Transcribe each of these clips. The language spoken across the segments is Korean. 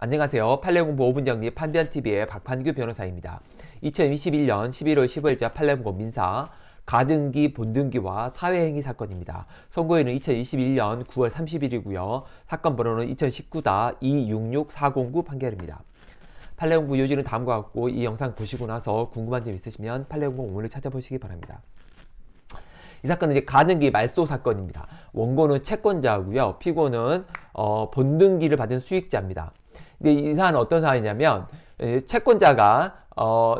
안녕하세요. 판례공부 5분 정리 판변TV의 박판규 변호사입니다. 2021년 11월 15일자 판례공 민사 가등기, 본등기와 사회행위 사건입니다. 선고일은 2021년 9월 30일이고요. 사건 번호는 2 0 1 9 266409 판결입니다. 판례공부 요지는 다음과 같고 이 영상 보시고 나서 궁금한 점 있으시면 판례공부 오늘 찾아보시기 바랍니다. 이 사건은 이제 가등기 말소 사건입니다. 원고는 채권자고요. 피고는 어, 본등기를 받은 수익자입니다. 근데 이 사안은 어떤 사안이냐면 예, 채권자가 어,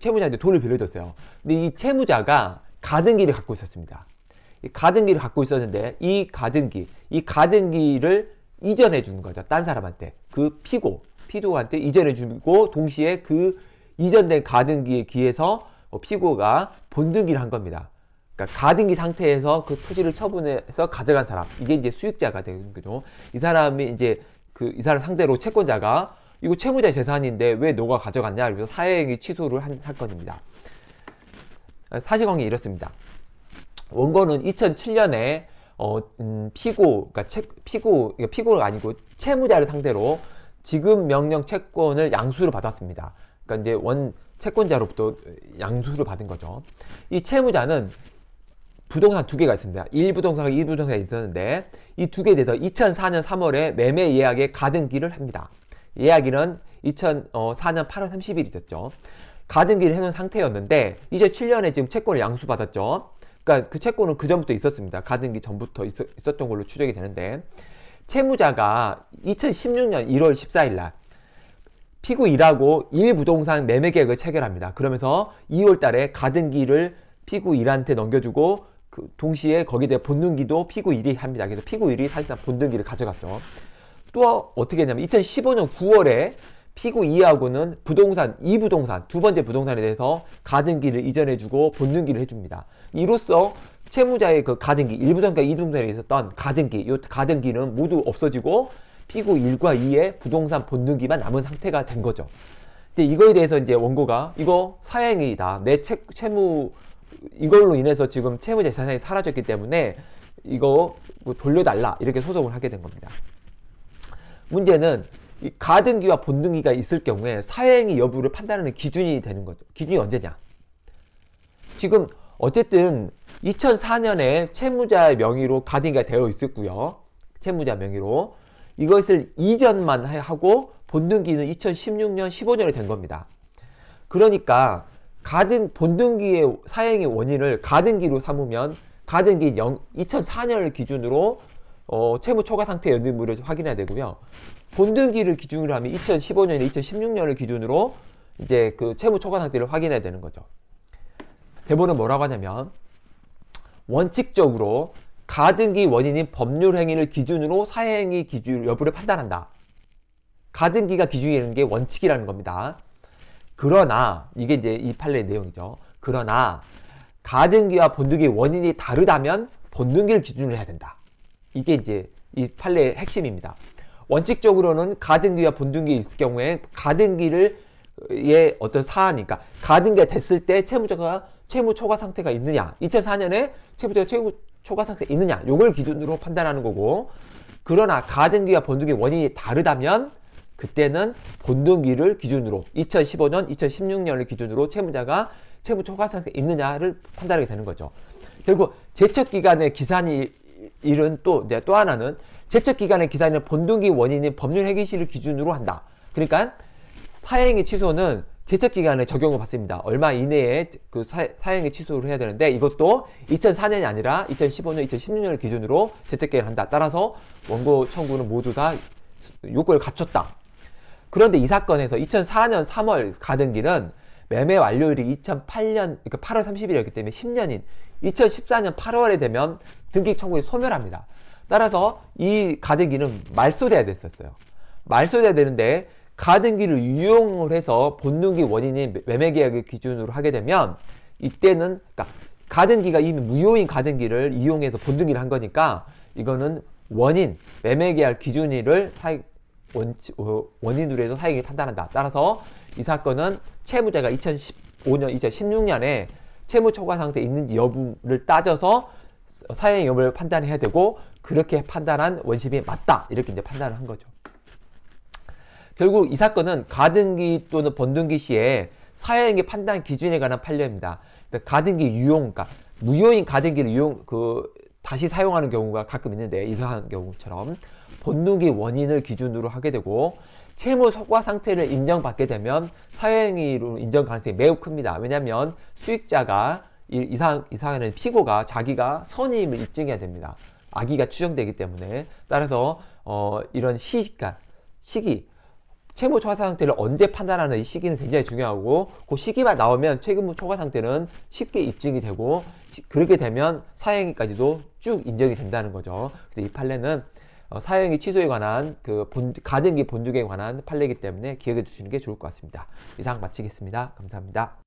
채무자한테 돈을 빌려줬어요. 근데 이 채무자가 가등기를 갖고 있었습니다. 가등기를 갖고 있었는데 이 가등기, 이 가등기를 이전해 주는 거죠. 딴 사람한테. 그 피고, 피도한테 이전해 주고 동시에 그 이전된 가등기에 기해서 어, 피고가 본등기를 한 겁니다. 그러니까 가등기 상태에서 그 토지를 처분해서 가져간 사람 이게 이제 수익자가 되는 거죠. 이 사람이 이제 그이 사람 상대로 채권자가 이거 채무자의 재산인데 왜 너가 가져갔냐? 그래서 사회행위 취소를 한사건니다 아, 사실관계 이렇습니다. 원고는 2007년에 어, 음, 피고, 그러니까 채, 피고, 그러니까 피고가 아니고 채무자를 상대로 지급 명령 채권을 양수를 받았습니다. 그러니까 이제 원 채권자로부터 양수를 받은 거죠. 이 채무자는 부동산 두 개가 있습니다. 1부동산과 2부동산이 있었는데 이 두 개에 대해서 2004년 3월에 매매 예약에 가등기를 합니다. 예약일은 2004년 8월 30일이 됐죠. 가등기를 해놓은 상태였는데 이제 7년에 지금 채권을 양수받았죠. 그러니까 그 채권은 그 전부터 있었습니다. 가등기 전부터 있, 있었던 걸로 추적이 되는데 채무자가 2016년 1월 14일 날 피고 1하고 1부동산 매매 계약을 체결합니다. 그러면서 2월 달에 가등기를 피고 1한테 넘겨주고 그 동시에 거기에 대해 본등기도 피고 1위 합니다. 그래서 피고 1위 사실상 본등기를 가져갔죠. 또 어떻게 했냐면 2015년 9월에 피고 2하고는 부동산, 2부동산, 두 번째 부동산에 대해서 가등기를 이전해주고 본등기를 해줍니다. 이로써 채무자의 그 가등기, 1부동산과 2부동산에 있었던 가등기, 요 가등기는 모두 없어지고 피고 1과 2의 부동산 본등기만 남은 상태가 된 거죠. 이제 이거에 대해서 이제 원고가 이거 사행이다. 내 채, 채무 이걸로 인해서 지금 채무 재산이 사라졌기 때문에 이거 뭐 돌려달라 이렇게 소송을 하게 된 겁니다. 문제는 가등기와 본등기가 있을 경우에 사행위 여부를 판단하는 기준이 되는 거죠. 기준이 언제냐? 지금 어쨌든 2004년에 채무자 명의로 가등기가 되어 있었고요. 채무자 명의로 이것을 이전만 하고 본등기는 2016년 15년에 된 겁니다. 그러니까 가든 본등기의 사행의 원인을 가등기로 삼으면 가등기 0, 2004년을 기준으로 어, 채무 초과 상태 연등부를 확인해야 되고요. 본등기를 기준으로 하면 2 0 1 5년이나 2016년을 기준으로 이제 그 채무 초과 상태를 확인해야 되는 거죠. 대본은 뭐라고 하냐면 원칙적으로 가등기 원인인 법률 행위를 기준으로 사행의 기준 여부를 판단한다. 가등기가 기준이 되는 게 원칙이라는 겁니다. 그러나 이게 이제 이 판례의 내용이죠. 그러나 가등기와 본등기 원인이 다르다면 본등기를 기준으로 해야 된다. 이게 이제 이 판례의 핵심입니다. 원칙적으로는 가등기와 본등기 있을 경우에 가등기를 의 예, 어떤 사안이니까 가등기가 됐을 때 채무자가 채무 초과 상태가 있느냐 2004년에 채무자가 채무 초과 상태 있느냐 요걸 기준으로 판단하는 거고 그러나 가등기와 본등기 원인이 다르다면 그때는 본등기를 기준으로 2015년, 2016년을 기준으로 채무자가 채무 초과상태 있느냐를 판단하게 되는 거죠. 결국 제척 기간의 기산이 일은 또, 네, 또 하나는 제척 기간의 기산은 본등기 원인인 법률 회계시를 기준으로 한다. 그러니까 사행의 취소는 제척 기간에 적용을 받습니다. 얼마 이내에 그 사, 사행의 취소를 해야 되는데 이것도 2004년이 아니라 2015년, 2016년을 기준으로 제척 기간을 한다. 따라서 원고 청구는 모두 다 요건을 갖췄다. 그런데 이 사건에서 2004년 3월 가등기는 매매 완료일이 2008년 그러니까 8월 30일이었기 때문에 10년인 2014년 8월에 되면 등기 청구에 소멸합니다. 따라서 이 가등기는 말소돼야 됐었어요. 말소돼야 되는데 가등기를 유용을 해서 본등기 원인인 매매 계약을 기준으로 하게 되면 이때는 그러니까 가등기가 이미 무효인 가등기를 이용해서 본등기를 한 거니까 이거는 원인 매매 계약 기준일을 원치, 어, 원인으로 해서 사익이 판단한다. 따라서 이 사건은 채무자가 2015년, 2016년에 채무 초과 상태에 있는지 여부를 따져서 사행 여부를 판단해야 되고 그렇게 판단한 원심이 맞다. 이렇게 이제 판단을 한 거죠. 결국 이 사건은 가등기 또는 번등기 시에 사회행위 판단 기준에 관한 판례입니다. 그러니까 가등기 유용가, 그러니까 무효인 가등기를 유용, 그, 다시 사용하는 경우가 가끔 있는데, 이상한 경우처럼. 본능이 원인을 기준으로 하게 되고 채무 소과 상태를 인정받게 되면 사회행위로 인정 가능성이 매우 큽니다. 왜냐하면 수익자가 이상 이상하는 피고가 자기가 선임을 입증해야 됩니다. 악의가 추정되기 때문에 따라서 어, 이런 시간 시기 채무 초과 상태를 언제 판단하는 이 시기는 굉장히 중요하고 그 시기만 나오면 채무 초과 상태는 쉽게 입증이 되고 그렇게 되면 사행위까지도 쭉 인정이 된다는 거죠. 근데 이 판례는 어, 사용이 취소에 관한 그 본, 가등기 본죽에 관한 판례이기 때문에 기억해 주시는 게 좋을 것 같습니다. 이상 마치겠습니다. 감사합니다.